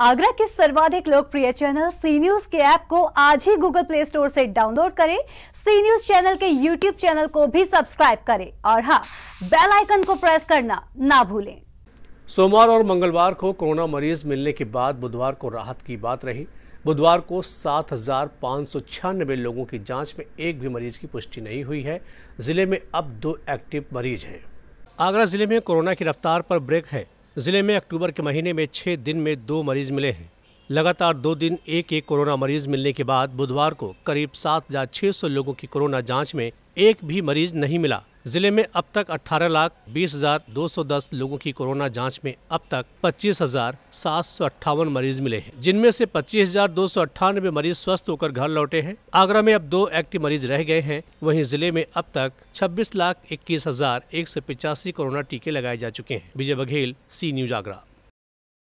आगरा के सर्वाधिक लोकप्रिय चैनल सी न्यूज के ऐप को आज ही गूगल प्ले स्टोर से डाउनलोड करें सी न्यूज चैनल के यूट्यूब चैनल को भी सब्सक्राइब करें और हाँ बेल आइकन को प्रेस करना ना भूलें सोमवार और मंगलवार को कोरोना मरीज मिलने के बाद बुधवार को राहत की बात रही बुधवार को सात लोगों की जांच में एक भी मरीज की पुष्टि नहीं हुई है जिले में अब दो एक्टिव मरीज हैं आगरा जिले में कोरोना की रफ्तार पर ब्रेक है जिले में अक्टूबर के महीने में छः दिन में दो मरीज मिले हैं लगातार दो दिन एक एक कोरोना मरीज मिलने के बाद बुधवार को करीब सात हजार छह सौ लोगों की कोरोना जांच में एक भी मरीज नहीं मिला जिले में अब तक अठारह लाख बीस हजार दो सौ दस लोगों की कोरोना जांच में अब तक पच्चीस हजार सात सौ अट्ठावन मरीज मिले हैं जिनमें से पच्चीस हजार दो सौ अट्ठानबे मरीज स्वस्थ होकर घर लौटे हैं आगरा में अब दो एक्टिव मरीज रह गए हैं वहीं जिले में अब तक छब्बीस लाख इक्कीस हजार एक सौ पिचासी कोरोना टीके लगाए जा चुके हैं विजय बघेल सी न्यूज आगरा